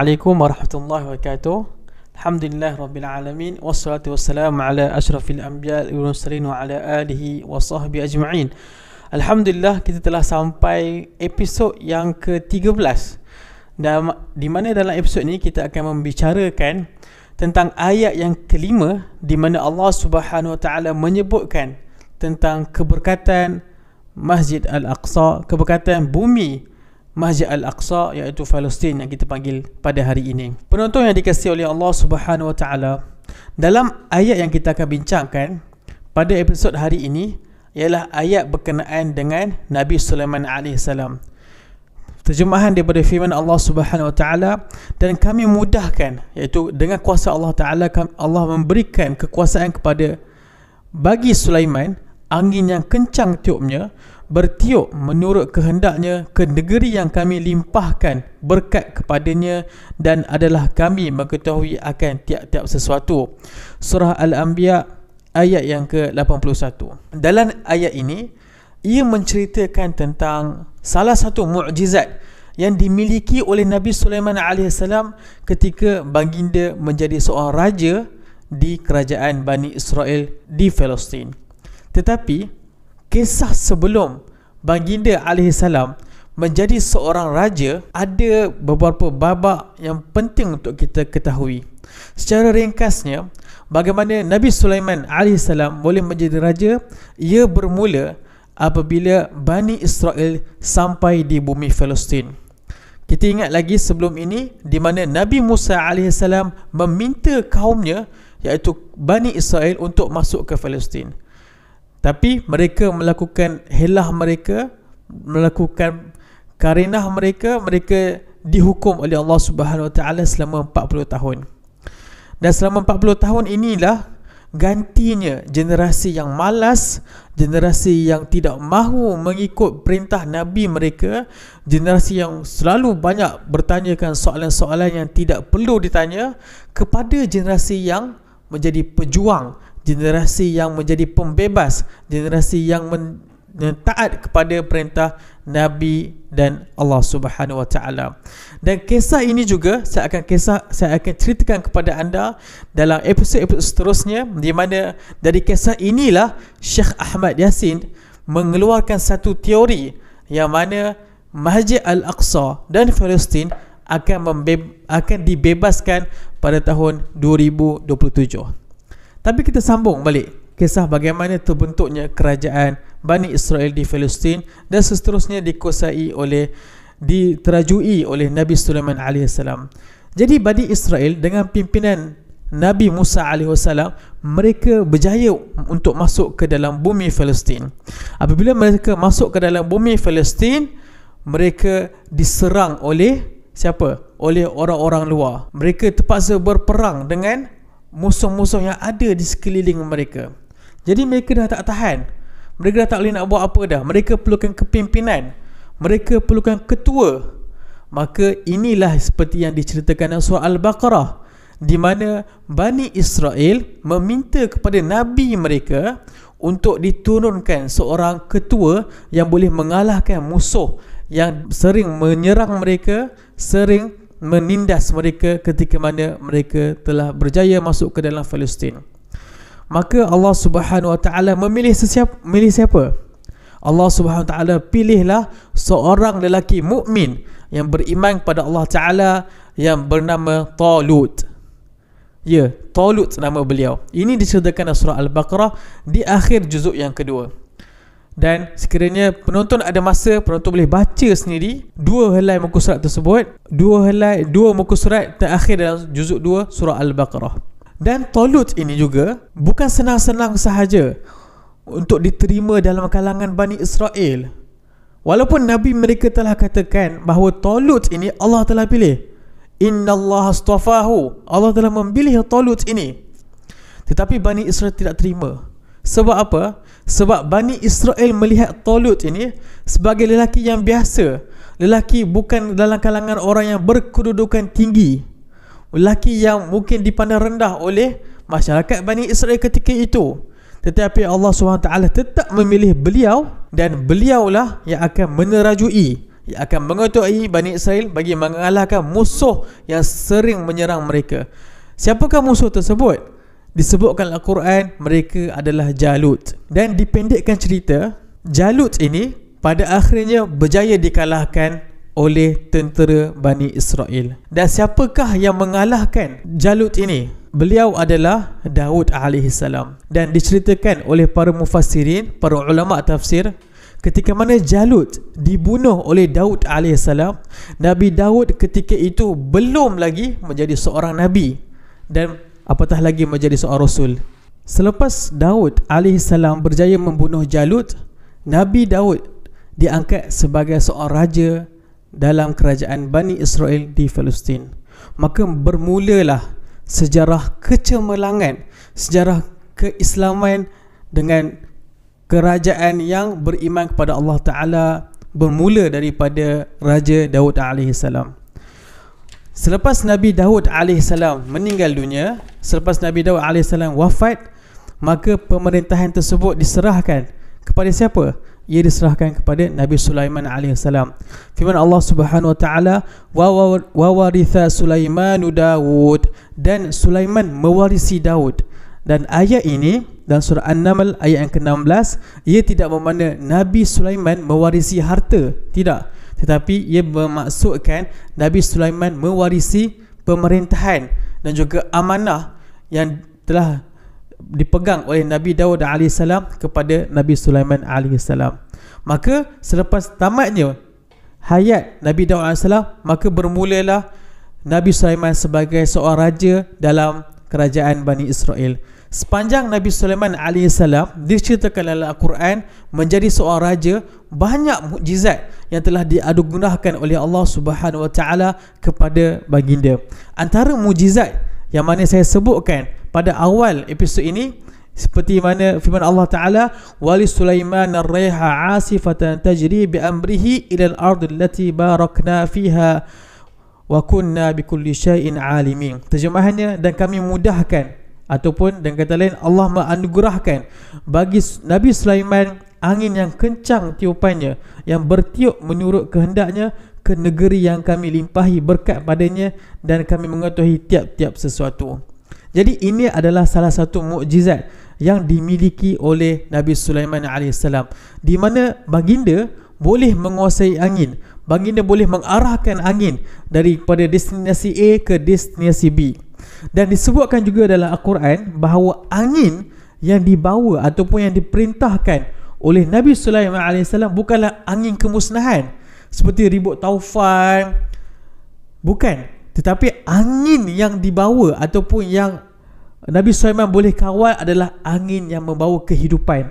Assalamualaikum warahmatullahi wabarakatuh. Alhamdulillah rabbil alamin wassalatu wassalamu ala asyrafil anbiya wal mursalin wa ala alihi wa sahbi ajma'in. Alhamdulillah kita telah sampai episod yang ke-13. di mana dalam episod ni kita akan membicarakan tentang ayat yang kelima di mana Allah Subhanahu wa taala menyebutkan tentang keberkatan Masjid Al-Aqsa, keberkatan bumi Masjid Al-Aqsa iaitu Palestin yang kita panggil pada hari ini. Penonton yang dikasihi oleh Allah Subhanahu Wa Taala, dalam ayat yang kita akan bincangkan pada episod hari ini ialah ayat berkenaan dengan Nabi Sulaiman alaihissalam. Terjemahan daripada firman Allah Subhanahu Wa Taala dan kami mudahkan iaitu dengan kuasa Allah Taala Allah memberikan kekuasaan kepada bagi Sulaiman angin yang kencang tiupnya bertiup menurut kehendaknya ke negeri yang kami limpahkan berkat kepadanya dan adalah kami mengetahui akan tiap-tiap sesuatu. Surah Al-Anbiya ayat yang ke-81. Dalam ayat ini, ia menceritakan tentang salah satu mukjizat yang dimiliki oleh Nabi Sulaiman AS ketika baginda menjadi seorang raja di kerajaan Bani Israel di Palestin. Tetapi kisah sebelum baginda alaihi salam menjadi seorang raja ada beberapa babak yang penting untuk kita ketahui. Secara ringkasnya, bagaimana Nabi Sulaiman alaihi boleh menjadi raja? Ia bermula apabila Bani Israel sampai di bumi Palestin. Kita ingat lagi sebelum ini di mana Nabi Musa alaihi meminta kaumnya iaitu Bani Israel untuk masuk ke Palestin. Tapi mereka melakukan helah mereka melakukan karenah mereka mereka dihukum oleh Allah Subhanahu Wa Taala selama 40 tahun. Dan selama 40 tahun inilah gantinya generasi yang malas, generasi yang tidak mahu mengikut perintah nabi mereka, generasi yang selalu banyak bertanyakan soalan-soalan yang tidak perlu ditanya kepada generasi yang menjadi pejuang generasi yang menjadi pembebas, generasi yang taat kepada perintah Nabi dan Allah Subhanahu Wa Taala. Dan kisah ini juga saya akan kisah saya akan ceritakan kepada anda dalam episod-episod seterusnya di mana dari kisah inilah Syekh Ahmad Yasin mengeluarkan satu teori yang mana Masjid Al-Aqsa dan Palestin akan akan dibebaskan pada tahun 2027. Tapi kita sambung balik kisah bagaimana terbentuknya kerajaan Bani Israel di Palestin dan seterusnya dikuasai oleh diterajui oleh Nabi Sulaiman AS. Jadi Bani Israel dengan pimpinan Nabi Musa AS mereka berjaya untuk masuk ke dalam bumi Palestin. Apabila mereka masuk ke dalam bumi Palestin, mereka diserang oleh siapa? Oleh orang-orang luar. Mereka terpaksa berperang dengan musuh-musuh yang ada di sekeliling mereka. Jadi mereka dah tak tahan. Mereka dah tak boleh nak buat apa dah. Mereka perlukan kepimpinan. Mereka perlukan ketua. Maka inilah seperti yang diceritakan dalam surah Al-Baqarah di mana Bani Israel meminta kepada nabi mereka untuk diturunkan seorang ketua yang boleh mengalahkan musuh yang sering menyerang mereka, sering menindas mereka ketika mana mereka telah berjaya masuk ke dalam Palestin. Maka Allah Subhanahu Wa Taala memilih sesiapa? memilih siapa? Allah Subhanahu Wa Taala pilihlah seorang lelaki mukmin yang beriman kepada Allah Taala yang bernama Talut. Ya, Talut nama beliau. Ini diceritakan dalam surah Al-Baqarah di akhir juzuk yang kedua dan sekiranya penonton ada masa penonton boleh baca sendiri dua helai muka surat tersebut dua helai dua muka surat terakhir dalam juzuk dua surah al-baqarah dan tolut ini juga bukan senang-senang sahaja untuk diterima dalam kalangan Bani Israel walaupun nabi mereka telah katakan bahawa tolut ini Allah telah pilih Inna Allah astafahu Allah telah memilih tolut ini tetapi Bani Israel tidak terima sebab apa sebab Bani Israel melihat Tolut ini sebagai lelaki yang biasa. Lelaki bukan dalam kalangan orang yang berkedudukan tinggi. Lelaki yang mungkin dipandang rendah oleh masyarakat Bani Israel ketika itu. Tetapi Allah SWT tetap memilih beliau dan beliaulah yang akan menerajui yang akan mengetuai Bani Israel bagi mengalahkan musuh yang sering menyerang mereka. Siapakah musuh tersebut? Disebutkan dalam Quran mereka adalah Jalut Dan dipendekkan cerita Jalut ini pada akhirnya berjaya dikalahkan oleh tentera Bani Israel Dan siapakah yang mengalahkan Jalut ini? Beliau adalah Daud AS Dan diceritakan oleh para mufassirin, para ulama tafsir Ketika mana Jalut dibunuh oleh Daud AS Nabi Daud ketika itu belum lagi menjadi seorang Nabi dan apatah lagi menjadi seorang rasul. Selepas Daud alaihissalam berjaya membunuh Jalut, Nabi Daud diangkat sebagai seorang raja dalam kerajaan Bani Israel di Palestin. Maka bermulalah sejarah kecemerlangan, sejarah keislaman dengan kerajaan yang beriman kepada Allah Taala bermula daripada raja Daud alaihissalam. Selepas Nabi Daud AS meninggal dunia, selepas Nabi Daud AS wafat, maka pemerintahan tersebut diserahkan kepada siapa? Ia diserahkan kepada Nabi Sulaiman AS. Firman Allah Subhanahu Wa Taala, wa waritha Sulaimanu Daud dan Sulaiman mewarisi Daud. Dan ayat ini dan surah An-Naml ayat yang ke-16 ia tidak memandang Nabi Sulaiman mewarisi harta, tidak tetapi ia memaksudkan Nabi Sulaiman mewarisi pemerintahan dan juga amanah yang telah dipegang oleh Nabi Dawud AS kepada Nabi Sulaiman AS maka selepas tamatnya hayat Nabi Dawud AS maka bermulalah Nabi Sulaiman sebagai seorang raja dalam kerajaan Bani Israel Sepanjang Nabi Sulaiman AS diceritakan dalam Al-Quran menjadi seorang raja banyak mujizat yang telah diadugunahkan oleh Allah Subhanahu kepada baginda. Antara mujizat yang mana saya sebutkan pada awal episod ini seperti mana firman Allah Taala wali Sulaiman ar-riha asifatan tajri bi amrihi ila al-ard allati barakna fiha wa kunna bi kulli shay'in alimin terjemahannya dan kami mudahkan ataupun dengan kata lain Allah menganugerahkan bagi Nabi Sulaiman angin yang kencang tiupannya yang bertiup menurut kehendaknya ke negeri yang kami limpahi berkat padanya dan kami mengetahui tiap-tiap sesuatu. Jadi ini adalah salah satu mukjizat yang dimiliki oleh Nabi Sulaiman AS di mana baginda boleh menguasai angin baginda boleh mengarahkan angin daripada destinasi A ke destinasi B dan disebutkan juga dalam Al-Quran bahawa angin yang dibawa ataupun yang diperintahkan oleh Nabi Sulaiman AS bukanlah angin kemusnahan seperti ribut taufan bukan tetapi angin yang dibawa ataupun yang Nabi Sulaiman boleh kawal adalah angin yang membawa kehidupan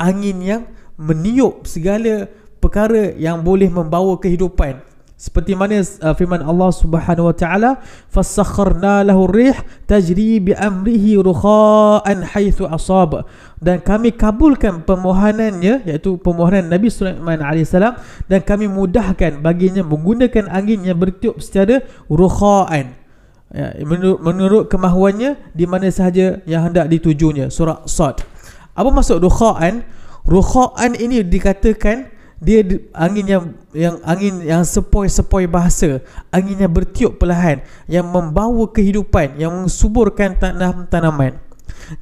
angin yang meniup segala perkara yang boleh membawa kehidupan seperti mana uh, firman Allah Subhanahu wa taala fasakharna lahu rih tajri bi amrihi rukhaan haitsu asaba dan kami kabulkan permohonannya iaitu permohonan Nabi Sulaiman alaihi salam dan kami mudahkan baginya menggunakan angin yang bertiup secara rukhaan ya, menurut, menurut kemahuannya di mana sahaja yang hendak ditujunya surah sad apa maksud rukhaan rukhaan ini dikatakan dia angin yang yang angin yang sepoi-sepoi bahasa angin yang bertiup perlahan yang membawa kehidupan yang mensuburkan tanam-tanaman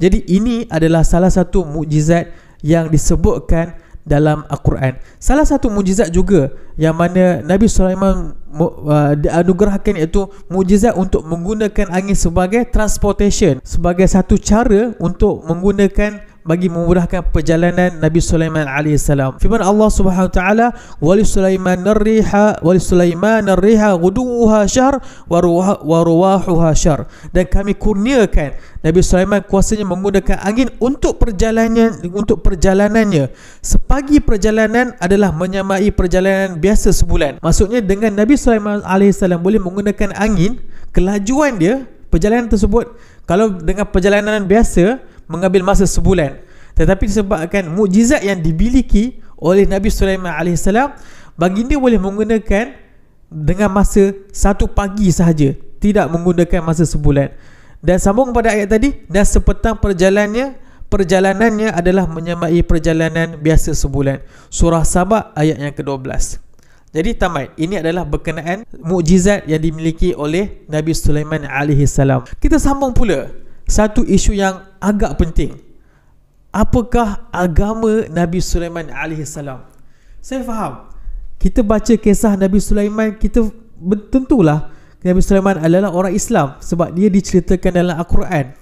jadi ini adalah salah satu mukjizat yang disebutkan dalam Al-Quran Salah satu mujizat juga Yang mana Nabi Sulaiman uh, Dianugerahkan iaitu Mujizat untuk menggunakan angin sebagai Transportation Sebagai satu cara untuk menggunakan bagi memudahkan perjalanan Nabi Sulaiman alaihi salam. Firman Allah Subhanahu wa taala, "Wa li Sulaiman ar-riha wa li Sulaiman ar-riha ghuduha syahr wa ruwahuha syahr." Dan kami kurniakan Nabi Sulaiman kuasanya menggunakan angin untuk perjalanan untuk perjalanannya. Sepagi perjalanan adalah menyamai perjalanan biasa sebulan. Maksudnya dengan Nabi Sulaiman alaihi salam boleh menggunakan angin, kelajuan dia perjalanan tersebut kalau dengan perjalanan biasa mengambil masa sebulan tetapi disebabkan mukjizat yang dimiliki oleh Nabi Sulaiman AS baginda boleh menggunakan dengan masa satu pagi sahaja tidak menggunakan masa sebulan dan sambung pada ayat tadi dan sepetang perjalanannya perjalanannya adalah menyamai perjalanan biasa sebulan surah sabak ayat yang ke-12 jadi tamat ini adalah berkenaan mukjizat yang dimiliki oleh Nabi Sulaiman alaihi kita sambung pula satu isu yang agak penting. Apakah agama Nabi Sulaiman alaihissalam? Saya faham. Kita baca kisah Nabi Sulaiman, kita tentulah Nabi Sulaiman adalah orang Islam sebab dia diceritakan dalam Al-Quran.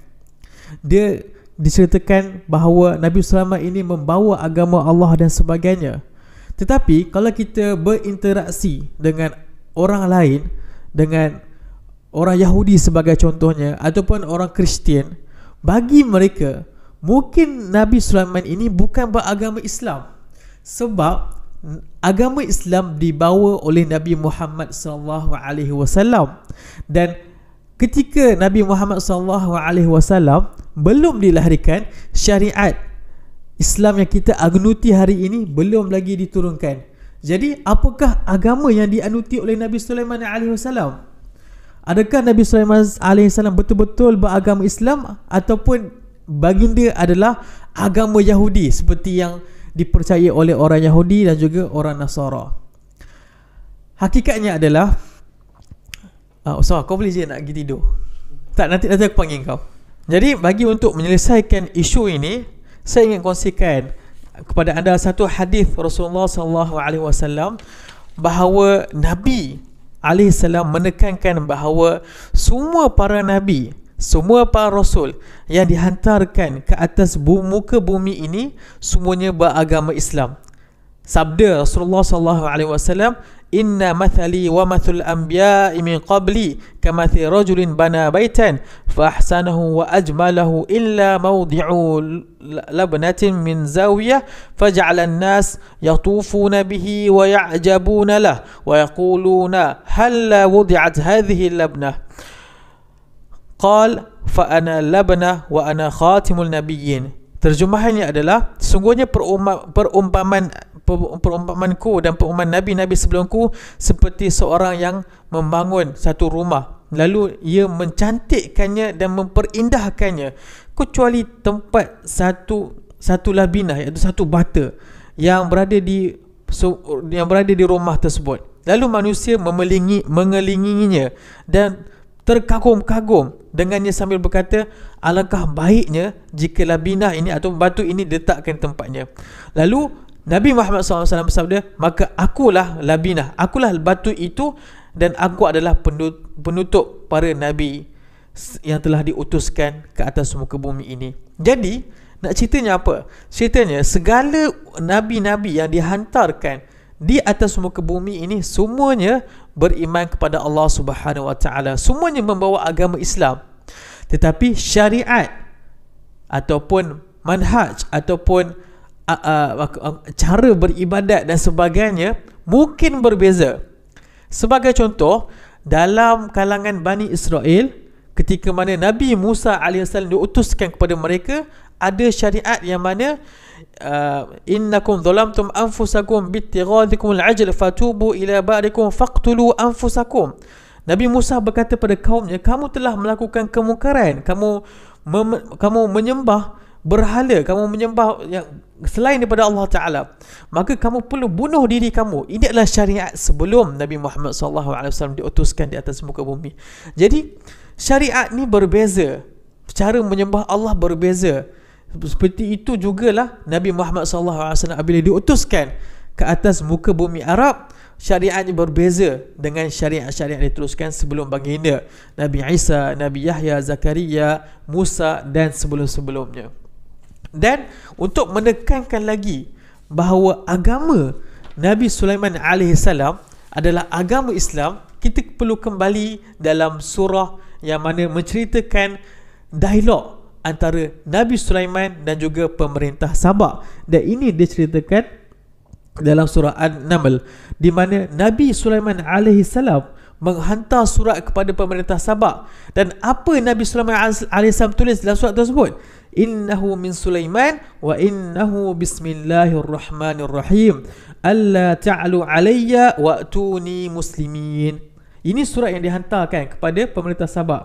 Dia diceritakan bahawa Nabi Sulaiman ini membawa agama Allah dan sebagainya. Tetapi kalau kita berinteraksi dengan orang lain dengan orang Yahudi sebagai contohnya ataupun orang Kristian bagi mereka mungkin Nabi Sulaiman ini bukan beragama Islam sebab agama Islam dibawa oleh Nabi Muhammad SAW dan ketika Nabi Muhammad SAW belum dilahirkan syariat Islam yang kita agnuti hari ini belum lagi diturunkan jadi apakah agama yang dianuti oleh Nabi Sulaiman SAW? Adakah Nabi Sulaiman AS betul-betul beragama Islam ataupun baginda adalah agama Yahudi seperti yang dipercayai oleh orang Yahudi dan juga orang Nasara? Hakikatnya adalah uh, Ustaz, kau boleh je nak pergi tidur? Tak, nanti, nanti aku panggil kau. Jadi, bagi untuk menyelesaikan isu ini, saya ingin kongsikan kepada anda satu hadis Rasulullah SAW bahawa Nabi AS menekankan bahawa semua para Nabi, semua para Rasul yang dihantarkan ke atas bumi, muka bumi ini semuanya beragama Islam sabda Rasulullah sallallahu alaihi wasallam inna mathali wa mathul anbiya'i min qabli kamathi rajulin bana baitan fa ahsanahu wa ajmalahu illa mawdi'u labnatin min zawiyah faj'ala an-nas yatufuna bihi wa ya'jabuna lah wa yaquluna hal wudi'at hadhihi al-labnah qal fa ana labna wa ana khatimul nabiyyin Terjemahannya adalah sungguhnya perumpamaan perumpamanku dan perumpamaan nabi-nabi sebelumku seperti seorang yang membangun satu rumah lalu ia mencantikkannya dan memperindahkannya kecuali tempat satu satu labina iaitu satu bata yang berada di yang berada di rumah tersebut lalu manusia memelingi mengelilinginya dan terkagum-kagum dengannya sambil berkata alangkah baiknya jika labina ini atau batu ini diletakkan tempatnya lalu Nabi Muhammad SAW bersabda, maka akulah labinah, akulah batu itu dan aku adalah penutup para nabi yang telah diutuskan ke atas muka bumi ini. Jadi, nak ceritanya apa? Ceritanya segala nabi-nabi yang dihantarkan di atas muka bumi ini semuanya beriman kepada Allah Subhanahu Wa Taala. Semuanya membawa agama Islam. Tetapi syariat ataupun manhaj ataupun uh, uh, cara beribadat dan sebagainya mungkin berbeza. Sebagai contoh, dalam kalangan Bani Israel, ketika mana Nabi Musa AS diutuskan kepada mereka, ada syariat yang mana uh, innakum zalamtum anfusakum bittighadikum al fatubu ila barikum faqtulu anfusakum Nabi Musa berkata pada kaumnya kamu telah melakukan kemungkaran kamu kamu menyembah berhala kamu menyembah yang selain daripada Allah Taala maka kamu perlu bunuh diri kamu ini adalah syariat sebelum Nabi Muhammad SAW diutuskan di atas muka bumi jadi syariat ni berbeza cara menyembah Allah berbeza seperti itu jugalah Nabi Muhammad SAW bila diutuskan ke atas muka bumi Arab syariatnya berbeza dengan syariat-syariat yang diteruskan sebelum baginda Nabi Isa, Nabi Yahya, Zakaria, Musa dan sebelum-sebelumnya dan untuk menekankan lagi bahawa agama Nabi Sulaiman alaihissalam adalah agama Islam kita perlu kembali dalam surah yang mana menceritakan dialog antara Nabi Sulaiman dan juga pemerintah Sabah dan ini diceritakan dalam surah An-Naml di mana Nabi Sulaiman alaihissalam menghantar surat kepada pemerintah Sabah dan apa Nabi Sulaiman alaihissalam tulis dalam surat tersebut innahu min Sulaiman wa innahu bismillahirrahmanirrahim alla ta'lu alayya atuni muslimin ini surat yang dihantarkan kepada pemerintah Sabah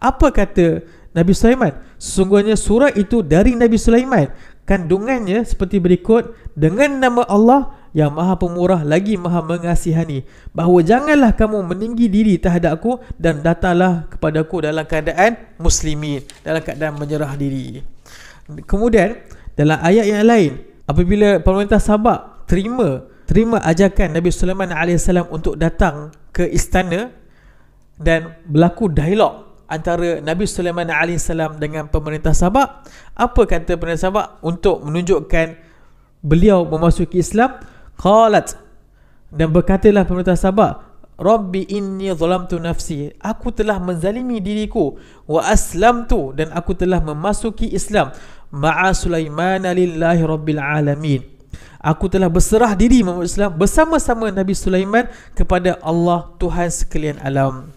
apa kata Nabi Sulaiman sesungguhnya surat itu dari Nabi Sulaiman kandungannya seperti berikut dengan nama Allah yang maha pemurah lagi maha mengasihani bahawa janganlah kamu meninggi diri terhadapku dan datanglah kepadaku dalam keadaan muslimin dalam keadaan menyerah diri kemudian dalam ayat yang lain apabila pemerintah sabak terima terima ajakan Nabi Sulaiman AS untuk datang ke istana dan berlaku dialog antara Nabi Sulaiman AS dengan pemerintah Sabak apa kata pemerintah Sabak untuk menunjukkan beliau memasuki Islam Qalat dan berkatalah pemerintah Sabak, Rabbi inni zalamtu nafsi. Aku telah menzalimi diriku wa aslamtu dan aku telah memasuki Islam ma'a Sulaiman lillahi rabbil alamin. Aku telah berserah diri memeluk Islam bersama-sama Nabi Sulaiman kepada Allah Tuhan sekalian alam.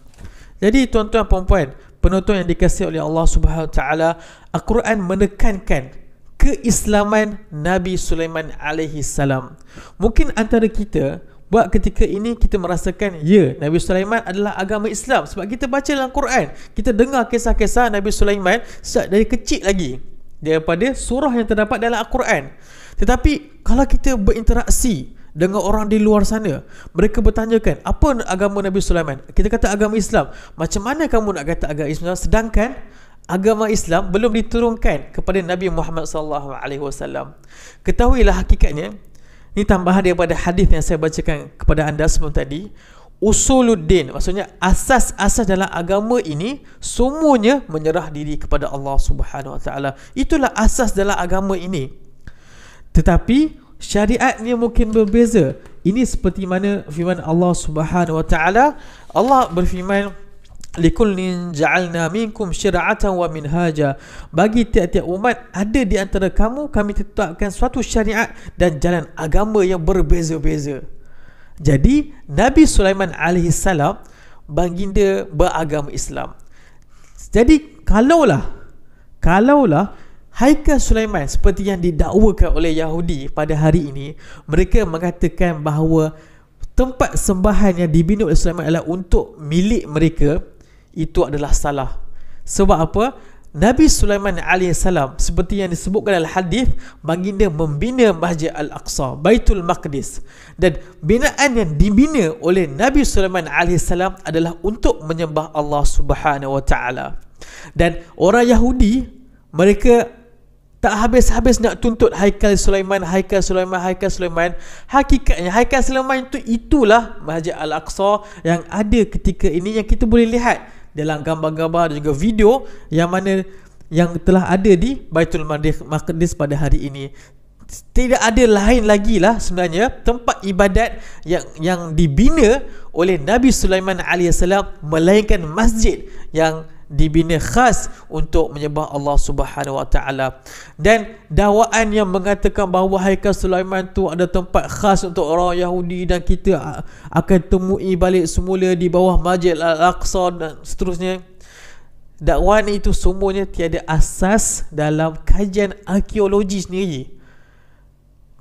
Jadi tuan-tuan puan-puan, penonton yang dikasihi oleh Allah Subhanahu taala, Al-Quran menekankan keislaman Nabi Sulaiman alaihi salam. Mungkin antara kita buat ketika ini kita merasakan ya Nabi Sulaiman adalah agama Islam sebab kita baca dalam Quran, kita dengar kisah-kisah Nabi Sulaiman sejak dari kecil lagi daripada surah yang terdapat dalam Al-Quran. Tetapi kalau kita berinteraksi dengan orang di luar sana Mereka bertanyakan Apa agama Nabi Sulaiman? Kita kata agama Islam Macam mana kamu nak kata agama Islam? Sedangkan agama Islam belum diturunkan kepada Nabi Muhammad sallallahu alaihi wasallam. Ketahuilah hakikatnya, ini tambahan daripada hadis yang saya bacakan kepada anda sebelum tadi, usuluddin maksudnya asas-asas dalam agama ini semuanya menyerah diri kepada Allah Subhanahu wa taala. Itulah asas dalam agama ini. Tetapi syariatnya mungkin berbeza. Ini seperti mana firman Allah Subhanahu wa taala. Allah berfirman likullin ja'alna minkum syira'atan wa minhaja bagi tiap-tiap umat ada di antara kamu kami tetapkan suatu syariat dan jalan agama yang berbeza-beza jadi Nabi Sulaiman alaihi salam baginda beragama Islam jadi kalaulah kalaulah Haikal Sulaiman seperti yang didakwakan oleh Yahudi pada hari ini mereka mengatakan bahawa tempat sembahan yang dibina oleh Sulaiman adalah untuk milik mereka itu adalah salah. Sebab apa? Nabi Sulaiman AS seperti yang disebutkan dalam hadis baginda membina Masjid Al-Aqsa, Baitul Maqdis. Dan binaan yang dibina oleh Nabi Sulaiman AS adalah untuk menyembah Allah Subhanahu Wa Taala. Dan orang Yahudi, mereka tak habis-habis nak tuntut Haikal Sulaiman, Haikal Sulaiman, Haikal Sulaiman. Hakikatnya Haikal Sulaiman itu itulah Masjid Al-Aqsa yang ada ketika ini yang kita boleh lihat dalam gambar-gambar dan juga video yang mana yang telah ada di Baitul Maqdis pada hari ini tidak ada lain lagi lah sebenarnya tempat ibadat yang yang dibina oleh Nabi Sulaiman AS melainkan masjid yang dibina khas untuk menyembah Allah Subhanahu Wa Taala dan dakwaan yang mengatakan bahawa Haikal Sulaiman tu ada tempat khas untuk orang Yahudi dan kita akan temui balik semula di bawah Masjid Al-Aqsa dan seterusnya dakwaan itu semuanya tiada asas dalam kajian arkeologi sendiri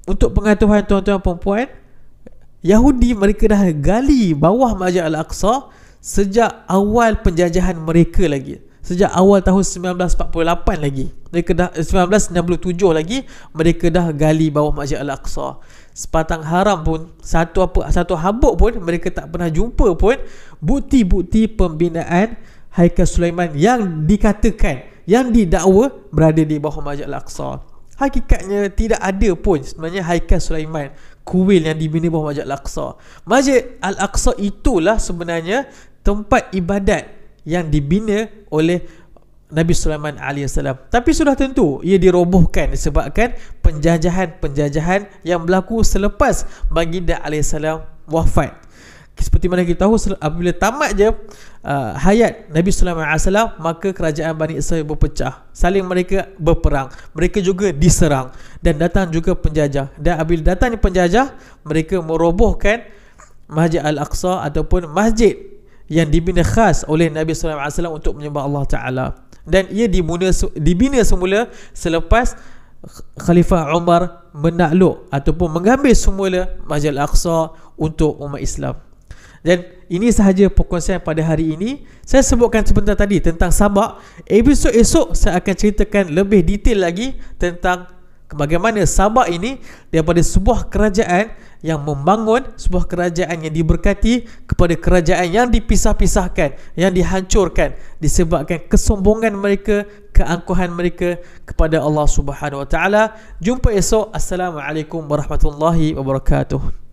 untuk pengetahuan tuan-tuan puan-puan Yahudi mereka dah gali bawah Masjid Al-Aqsa sejak awal penjajahan mereka lagi sejak awal tahun 1948 lagi mereka dah 1967 eh, lagi mereka dah gali bawah Masjid Al-Aqsa sepatang haram pun satu apa satu habuk pun mereka tak pernah jumpa pun bukti-bukti pembinaan Haikal Sulaiman yang dikatakan yang didakwa berada di bawah Masjid Al-Aqsa hakikatnya tidak ada pun sebenarnya Haikal Sulaiman kuil yang dibina bawah Masjid Al-Aqsa. Masjid Al-Aqsa itulah sebenarnya tempat ibadat yang dibina oleh Nabi Sulaiman alaihissalam. Tapi sudah tentu ia dirobohkan disebabkan penjajahan-penjajahan yang berlaku selepas baginda alaihissalam wafat. Seperti mana kita tahu apabila tamat je uh, hayat Nabi Sulaiman alaihissalam maka kerajaan Bani Israil berpecah. Saling mereka berperang. Mereka juga diserang dan datang juga penjajah. Dan apabila datang penjajah, mereka merobohkan Masjid Al-Aqsa ataupun masjid yang dibina khas oleh Nabi SAW untuk menyembah Allah Ta'ala dan ia dibina, dibina semula selepas Khalifah Umar menakluk ataupun mengambil semula Majal Aqsa untuk umat Islam dan ini sahaja perkongsian pada hari ini saya sebutkan sebentar tadi tentang sabak episod esok saya akan ceritakan lebih detail lagi tentang bagaimana Sabah ini daripada sebuah kerajaan yang membangun sebuah kerajaan yang diberkati kepada kerajaan yang dipisah-pisahkan yang dihancurkan disebabkan kesombongan mereka keangkuhan mereka kepada Allah Subhanahu Wa Taala jumpa esok assalamualaikum warahmatullahi wabarakatuh